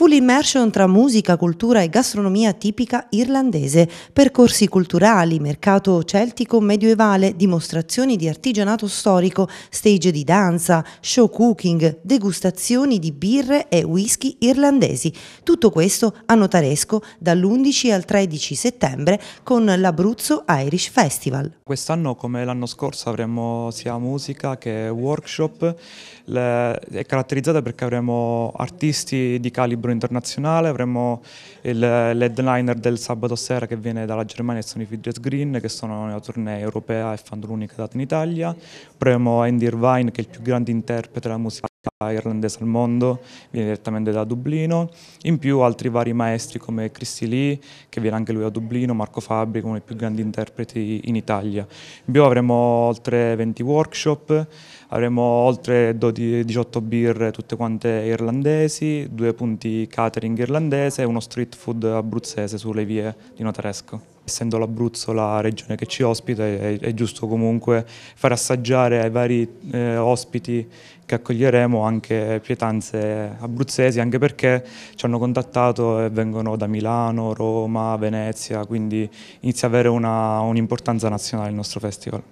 Full immersion tra musica, cultura e gastronomia tipica irlandese, percorsi culturali, mercato celtico medioevale, dimostrazioni di artigianato storico, stage di danza, show cooking, degustazioni di birre e whisky irlandesi. Tutto questo a Notaresco dall'11 al 13 settembre con l'Abruzzo Irish Festival. Quest'anno come l'anno scorso avremo sia musica che workshop, è caratterizzata perché avremo artisti di calibro Libro Internazionale, avremo l'headliner del sabato sera che viene dalla Germania sono i Fidget Green che sono una tournée europea e fanno l'unica data in Italia, avremo Andy Irvine che è il più grande interprete della musica irlandese al mondo, viene direttamente da Dublino, in più altri vari maestri come Christy Lee, che viene anche lui da Dublino, Marco Fabri, uno dei più grandi interpreti in Italia. In più avremo oltre 20 workshop, avremo oltre 18 birre tutte quante irlandesi, due punti catering irlandese e uno street food abruzzese sulle vie di Notaresco. Essendo l'Abruzzo la regione che ci ospita è, è giusto comunque far assaggiare ai vari eh, ospiti che accoglieremo anche pietanze abruzzesi anche perché ci hanno contattato e vengono da Milano, Roma, Venezia quindi inizia ad avere un'importanza un nazionale il nostro festival.